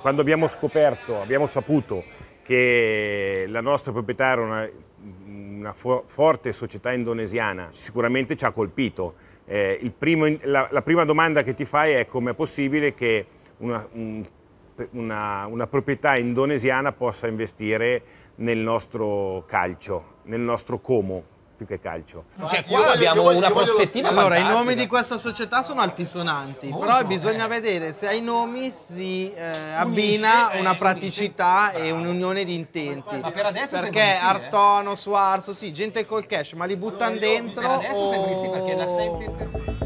Quando abbiamo scoperto, abbiamo saputo che la nostra proprietà era una, una for forte società indonesiana, sicuramente ci ha colpito. Eh, primo, la, la, prima domanda che ti fai è come è possibile che una, un, una, una proprietà indonesiana possa investire nel nostro calcio, nel nostro Como, più che calcio. Cioè qua voglio, abbiamo voglio, una prospettiva Allora i nomi di questa società sono altisonanti, Molto, però bisogna eh. vedere se ai nomi si eh, abbina eh, una praticità e un'unione di intenti. Ma per adesso Perché sì, eh. Artono, Suarzo, sì, gente col cash, ma li buttano allora, eh, dentro Per adesso o... sembra sì perché la senti...